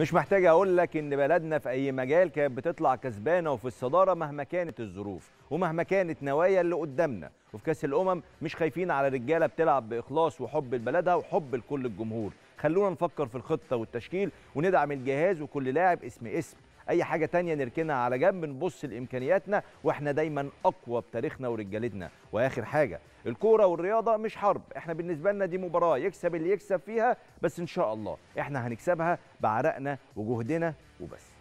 مش محتاج اقول لك ان بلدنا في اي مجال كانت بتطلع كسبانه وفي الصداره مهما كانت الظروف ومهما كانت نوايا اللي قدامنا وفي كاس الامم مش خايفين على رجاله بتلعب باخلاص وحب لبلدها وحب لكل الجمهور خلونا نفكر في الخطه والتشكيل وندعم الجهاز وكل لاعب اسم اسم اي حاجه تانية نركنها على جنب نبص لامكانياتنا واحنا دايما اقوى بتاريخنا ورجالتنا واخر حاجه الكوره والرياضه مش حرب احنا بالنسبه لنا دي مباراه يكسب اللي يكسب فيها بس ان شاء الله احنا هنكسبها بعرقنا وجهدنا وبس